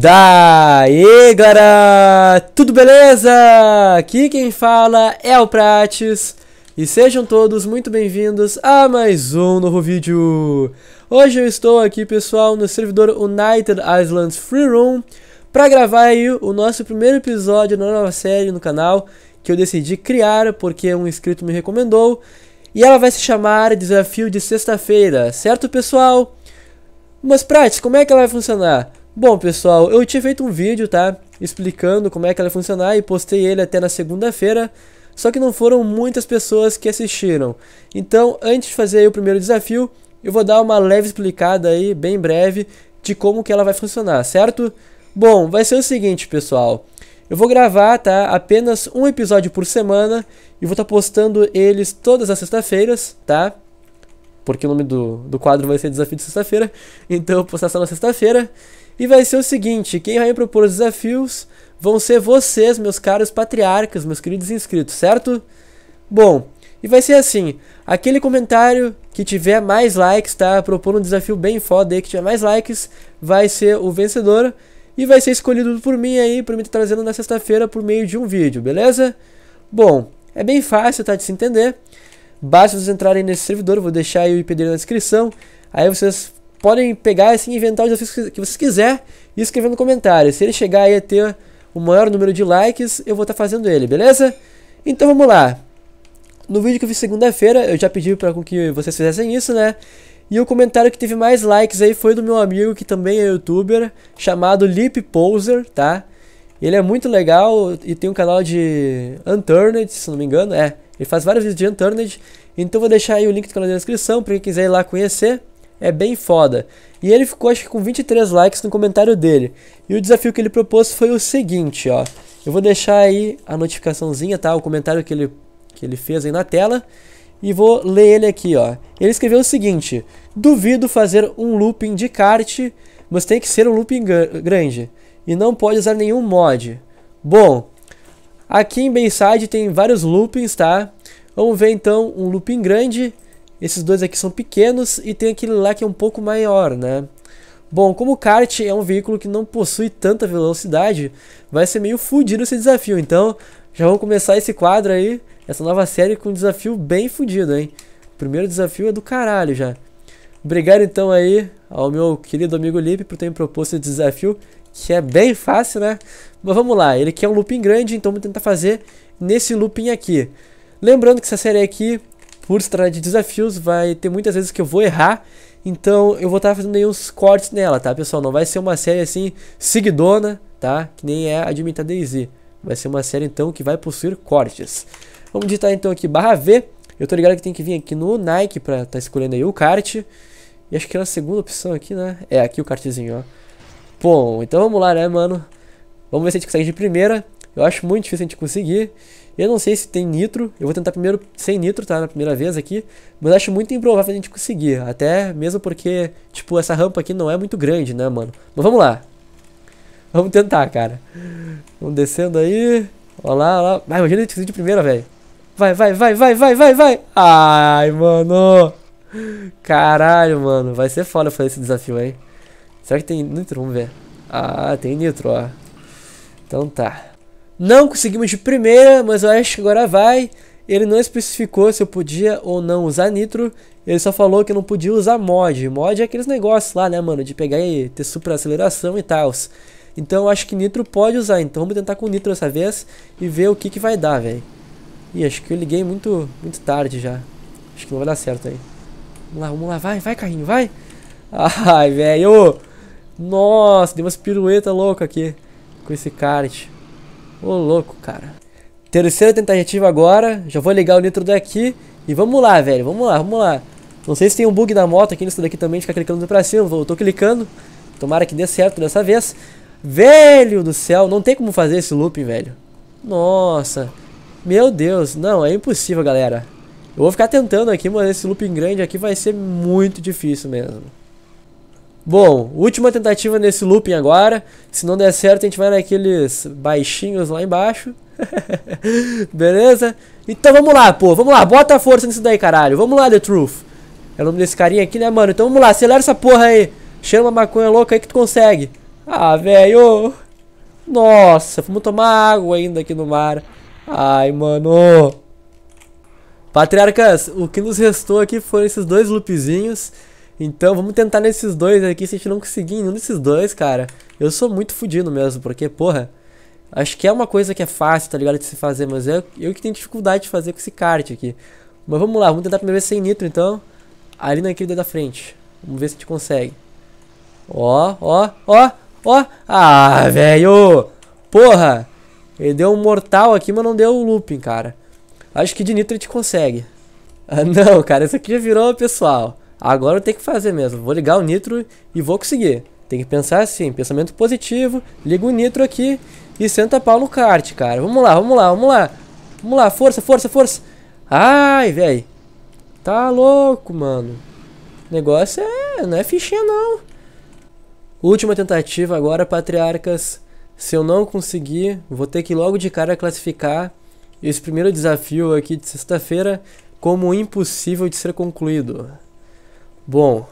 Daí galera, tudo beleza? Aqui quem fala é o Prates e sejam todos muito bem-vindos a mais um novo vídeo. Hoje eu estou aqui pessoal no servidor United Islands Free Room para gravar aí o nosso primeiro episódio da nova série no canal que eu decidi criar porque um inscrito me recomendou e ela vai se chamar Desafio de Sexta-feira, certo pessoal? Mas Prates, como é que ela vai funcionar? Bom, pessoal, eu tinha feito um vídeo, tá? Explicando como é que ela ia funcionar e postei ele até na segunda-feira. Só que não foram muitas pessoas que assistiram. Então, antes de fazer o primeiro desafio, eu vou dar uma leve explicada aí, bem breve, de como que ela vai funcionar, certo? Bom, vai ser o seguinte, pessoal. Eu vou gravar, tá? Apenas um episódio por semana e vou estar tá postando eles todas as sextas-feiras, tá? Porque o nome do, do quadro vai ser Desafio de Sexta-feira. Então, eu vou postar só na sexta-feira. E vai ser o seguinte: quem vai propor os desafios vão ser vocês, meus caros patriarcas, meus queridos inscritos, certo? Bom, e vai ser assim: aquele comentário que tiver mais likes, tá? Propondo um desafio bem foda aí, que tiver mais likes, vai ser o vencedor. E vai ser escolhido por mim aí, por me tá trazendo na sexta-feira por meio de um vídeo, beleza? Bom, é bem fácil, tá? De se entender. Basta vocês entrarem nesse servidor, vou deixar aí o IP dele na descrição. Aí vocês podem pegar e assim, inventar os desafios que vocês quiser e escrever no comentário. Se ele chegar aí a ter o maior número de likes, eu vou estar tá fazendo ele, beleza? Então vamos lá. No vídeo que eu fiz segunda-feira, eu já pedi para que vocês fizessem isso, né? E o comentário que teve mais likes aí foi do meu amigo, que também é youtuber, chamado Lip Poser, tá? Ele é muito legal e tem um canal de Unturned, se não me engano, é. Ele faz vários vídeos de Unturned, então vou deixar aí o link do canal na descrição para quem quiser ir lá conhecer. É bem foda. E ele ficou, acho que, com 23 likes no comentário dele. E o desafio que ele propôs foi o seguinte, ó. Eu vou deixar aí a notificaçãozinha, tá? O comentário que ele, que ele fez aí na tela. E vou ler ele aqui, ó. Ele escreveu o seguinte: Duvido fazer um looping de kart, mas tem que ser um looping grande. E não pode usar nenhum mod. Bom, aqui em Bayside tem vários loopings, tá? Vamos ver então um looping grande. Esses dois aqui são pequenos e tem aquele lá que é um pouco maior, né? Bom, como o kart é um veículo que não possui tanta velocidade, vai ser meio fudido esse desafio. Então, já vamos começar esse quadro aí, essa nova série com um desafio bem fudido, hein? O primeiro desafio é do caralho já. Obrigado então aí ao meu querido amigo Lipe por ter me proposto esse desafio, que é bem fácil, né? Mas vamos lá, ele quer é um looping grande, então vamos tentar fazer nesse looping aqui. Lembrando que essa série aqui por se tratar de desafios, vai ter muitas vezes que eu vou errar. Então eu vou estar tá fazendo aí uns cortes nela, tá, pessoal? Não vai ser uma série assim seguidona, tá? Que nem é a de Mita Vai ser uma série então que vai possuir cortes. Vamos digitar então aqui barra V. Eu tô ligado que tem que vir aqui no Nike pra tá escolhendo aí o kart. E acho que é a segunda opção aqui, né? É, aqui o kartzinho, ó. Bom, então vamos lá, né, mano? Vamos ver se a gente consegue de primeira. Eu acho muito difícil a gente conseguir. Eu não sei se tem nitro, eu vou tentar primeiro sem nitro, tá? Na primeira vez aqui, mas acho muito improvável a gente conseguir, até mesmo porque, tipo, essa rampa aqui não é muito grande, né, mano? Mas vamos lá. Vamos tentar, cara. Vamos descendo aí. Olha lá, olha lá. Vai, ah, imagina ele de primeira, velho. Vai, vai, vai, vai, vai, vai, vai. Ai, mano. Caralho, mano. Vai ser foda fazer esse desafio, aí, Será que tem nitro? Vamos ver. Ah, tem nitro, ó. Então tá. Não conseguimos de primeira, mas eu acho que agora vai. Ele não especificou se eu podia ou não usar nitro. Ele só falou que eu não podia usar mod. Mod é aqueles negócios lá, né, mano? De pegar e ter super aceleração e tal. Então eu acho que nitro pode usar. Então vamos tentar com nitro dessa vez e ver o que, que vai dar, velho. Ih, acho que eu liguei muito, muito tarde já. Acho que não vai dar certo aí. Vamos lá, vamos lá. Vai, vai, carrinho, vai. Ai, velho. Nossa, deu umas piruetas loucas aqui com esse kart. Ô louco, cara. Terceira tentativa agora. Já vou ligar o nitro daqui. E vamos lá, velho. Vamos lá, vamos lá. Não sei se tem um bug da moto aqui nisso daqui também. Ficar clicando pra cima. Vou, tô clicando. Tomara que dê certo dessa vez. Velho do céu. Não tem como fazer esse looping, velho. Nossa. Meu Deus. Não, é impossível, galera. Eu vou ficar tentando aqui, mas esse looping grande aqui vai ser muito difícil mesmo. Bom, última tentativa nesse looping agora. Se não der certo, a gente vai naqueles baixinhos lá embaixo. Beleza? Então vamos lá, pô. Vamos lá, bota a força nisso daí, caralho. Vamos lá, The Truth. É o nome desse carinha aqui, né, mano? Então vamos lá, acelera essa porra aí. Cheira uma maconha louca aí que tu consegue. Ah, velho. Nossa, vamos tomar água ainda aqui no mar. Ai, mano. Patriarcas, o que nos restou aqui foram esses dois loopzinhos. Então vamos tentar nesses dois aqui. Se a gente não conseguir nenhum desses dois, cara, eu sou muito fodido mesmo. Porque, porra, acho que é uma coisa que é fácil, tá ligado? De se fazer, mas eu, eu que tenho dificuldade de fazer com esse kart aqui. Mas vamos lá, vamos tentar primeiro ver sem nitro então. Ali naquele da frente. Vamos ver se a gente consegue. Ó, ó, ó, ó. Ah, velho! Porra! Ele deu um mortal aqui, mas não deu o um looping, cara. Acho que de nitro a gente consegue. Ah, não, cara, isso aqui já virou, pessoal. Agora eu tenho que fazer mesmo. Vou ligar o nitro e vou conseguir. Tem que pensar assim, pensamento positivo. Liga o nitro aqui e senta pau no kart, cara. Vamos lá, vamos lá, vamos lá. Vamos lá, força, força, força. Ai, velho. Tá louco, mano. O negócio é, não é fichinha não. Última tentativa agora, patriarcas. Se eu não conseguir, vou ter que logo de cara classificar esse primeiro desafio aqui de sexta-feira como impossível de ser concluído. Bom,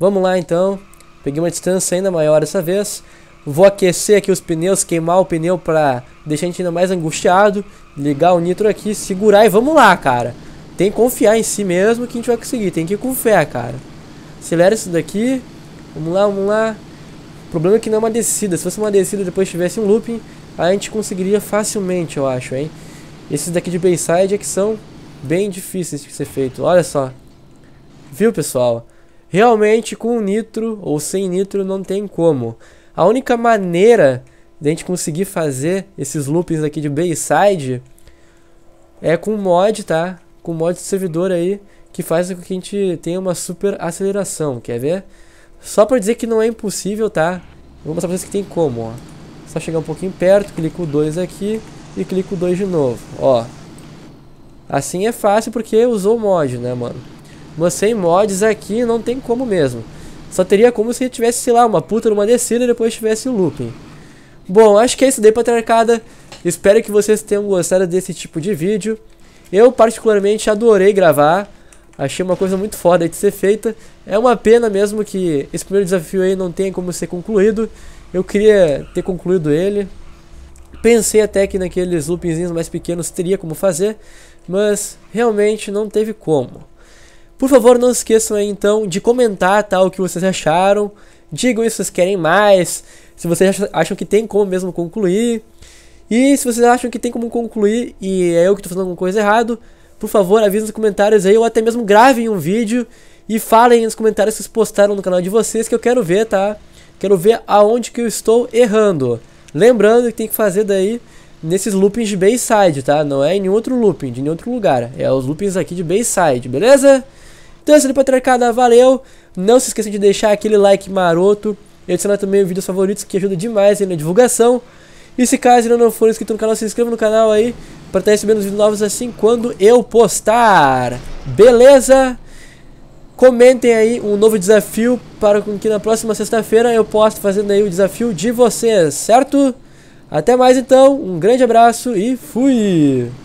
vamos lá então. Peguei uma distância ainda maior dessa vez. Vou aquecer aqui os pneus, queimar o pneu para deixar a gente ainda mais angustiado. Ligar o nitro aqui, segurar e vamos lá, cara. Tem que confiar em si mesmo que a gente vai conseguir. Tem que ir com fé, cara. Acelera isso daqui. Vamos lá, vamos lá. O problema é que não é uma descida. Se fosse uma descida e depois tivesse um looping, a gente conseguiria facilmente, eu acho, hein. Esses daqui de Bayside é que são bem difíceis de ser feito. Olha só. Viu, pessoal? Realmente com nitro ou sem nitro não tem como. A única maneira de a gente conseguir fazer esses loopings aqui de Bayside é com mod, tá? Com mod de servidor aí que faz com que a gente tenha uma super aceleração, quer ver? Só pra dizer que não é impossível, tá? vou mostrar pra vocês que tem como, ó. Só chegar um pouquinho perto, clico o 2 aqui e clico o 2 de novo, ó. Assim é fácil porque usou mod, né, mano? Mas sem mods aqui não tem como mesmo. Só teria como se tivesse, sei lá, uma puta numa descida e depois tivesse um looping. Bom, acho que é isso daí, patriarcada. Espero que vocês tenham gostado desse tipo de vídeo. Eu, particularmente, adorei gravar. Achei uma coisa muito foda de ser feita. É uma pena mesmo que esse primeiro desafio aí não tenha como ser concluído. Eu queria ter concluído ele. Pensei até que naqueles loopingzinhos mais pequenos teria como fazer, mas realmente não teve como. Por favor, não esqueçam aí então de comentar tá, o que vocês acharam. Digam se vocês querem mais, se vocês acham que tem como mesmo concluir. E se vocês acham que tem como concluir e é eu que estou fazendo alguma coisa errado, por favor, avisem nos comentários aí ou até mesmo gravem um vídeo e falem nos comentários que vocês postaram no canal de vocês que eu quero ver, tá? Quero ver aonde que eu estou errando. Lembrando que tem que fazer daí nesses loopings de Bayside, tá? Não é em nenhum outro looping, de nenhum outro lugar. É os loopings aqui de Bayside, beleza? Dança do Patriarcada, valeu! Não se esqueça de deixar aquele like maroto e adicionar também os vídeos favoritos que ajuda demais aí na divulgação. E se caso ainda não for inscrito no canal, se inscreva no canal aí para estar tá recebendo vídeos novos assim quando eu postar. Beleza? Comentem aí um novo desafio para que na próxima sexta-feira eu posto fazendo aí o desafio de vocês, certo? Até mais então, um grande abraço e fui!